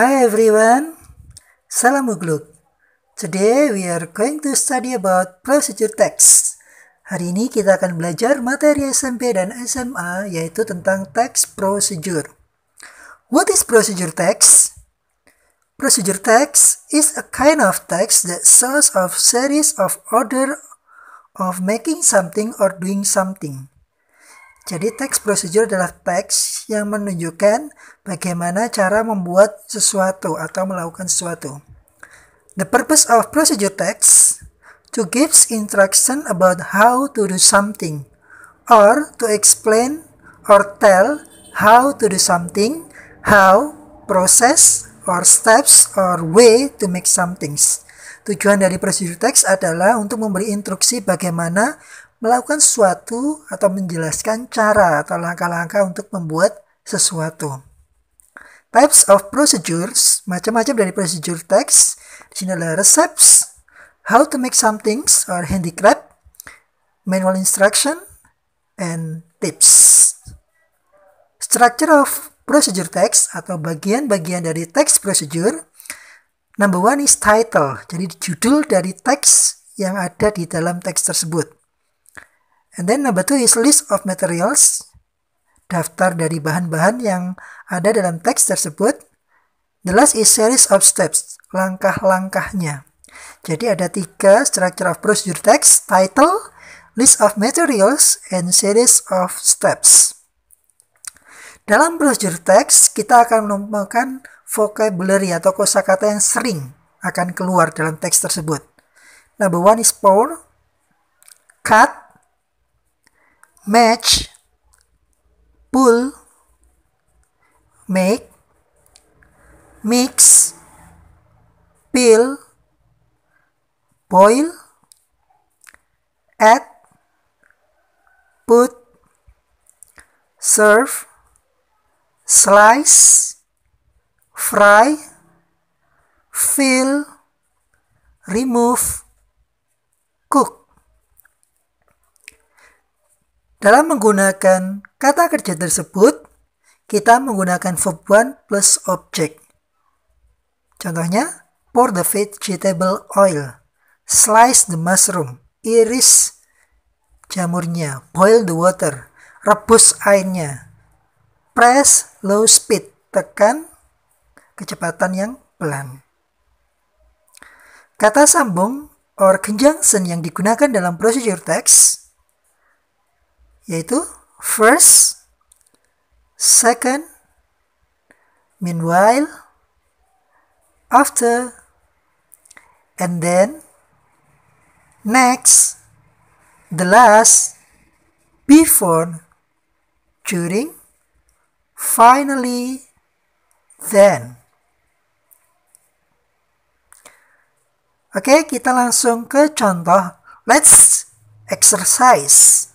Hi everyone, salam ugluk. Today we are going to study about procedure text. Hari ini kita akan belajar materi SMP dan SMA yaitu tentang text procedure. What is procedure text? Procedure text is a kind of text that shows of series of order of making something or doing something. Jadi teks prosedur adalah teks yang menunjukkan bagaimana cara membuat sesuatu atau melakukan sesuatu. The purpose of procedure text to give instruction about how to do something or to explain or tell how to do something, how, process, or steps or way to make something. Tujuan dari procedure text adalah untuk memberi instruksi bagaimana melakukan sesuatu atau menjelaskan cara atau langkah-langkah untuk membuat sesuatu. Types of procedures, macam-macam dari procedure text. Di sini adalah how to make some things or handicraft, manual instruction, and tips. Structure of procedure text atau bagian-bagian dari text procedure. Number one is title, jadi judul dari teks yang ada di dalam teks tersebut. And then number two is list of materials, daftar dari bahan-bahan yang ada dalam teks tersebut. The last is series of steps, langkah-langkahnya. Jadi ada tiga structure of procedure text, title, list of materials, and series of steps. Dalam procedure text, kita akan menemukan vocabulary atau kosakata yang sering akan keluar dalam teks tersebut. Number one is pour, cut, match, pull, make, mix, peel, boil, add, put, serve, slice, fry, fill, remove, cook. Dalam menggunakan kata kerja tersebut, kita menggunakan verb one plus object. Contohnya, pour the vegetable oil, slice the mushroom, iris jamurnya, boil the water, rebus airnya, press low speed, tekan kecepatan yang pelan. Kata sambung or conjunction yang digunakan dalam procedure text yaitu first, second, meanwhile, after, and then, next, the last, before, during, finally, then. Oke, okay, kita langsung ke contoh. Let's exercise.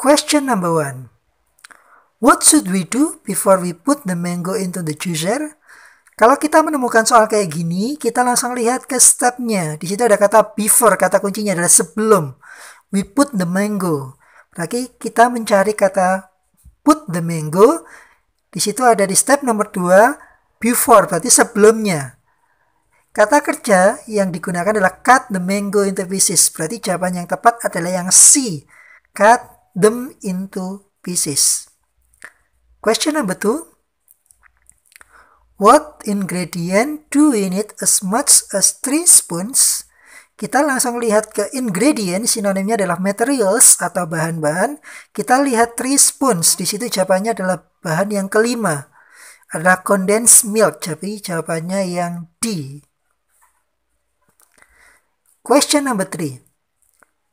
Question number one. What should we do before we put the mango into the juicer? Kalau kita menemukan soal kayak gini, kita langsung lihat ke stepnya. Di situ ada kata before, kata kuncinya adalah sebelum. We put the mango. Berarti kita mencari kata put the mango. Di situ ada di step nomor 2, before, berarti sebelumnya. Kata kerja yang digunakan adalah cut the mango into pieces. Berarti jawaban yang tepat adalah yang C. Cut them into pieces. Question number two. What ingredient do we need as much as three spoons? Kita langsung lihat ke ingredient, sinonimnya adalah materials atau bahan-bahan. Kita lihat three spoons, di situ jawabannya adalah bahan yang kelima. Ada condensed milk, tapi jawabannya yang D. Question number three,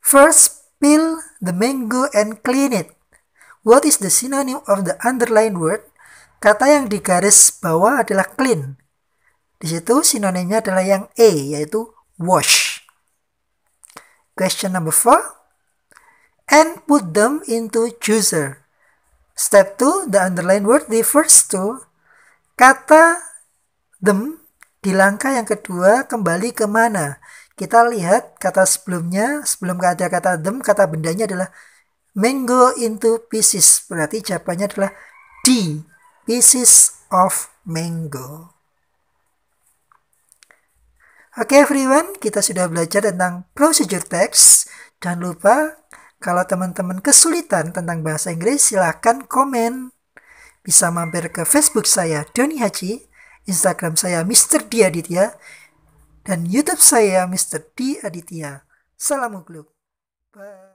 First Peel the mango and clean it. What is the synonym of the underlined word? Kata yang digaris bawah adalah clean. Di situ sinonimnya adalah yang E, yaitu wash. Question number four. And put them into juicer. Step 2, the underlined word refers to kata them di langkah yang kedua kembali ke mana? Kita lihat kata sebelumnya, sebelum ada kata them, kata bendanya adalah mango into pieces. Berarti jawabannya adalah D, pieces of mango. Oke okay, everyone, kita sudah belajar tentang procedure text. Jangan lupa kalau teman-teman kesulitan tentang bahasa Inggris, silahkan komen. Bisa mampir ke Facebook saya, Doni Haji, Instagram saya, Mr. Diaditya, dan YouTube saya Mr. D Aditya. Salam Ugluk. Bye.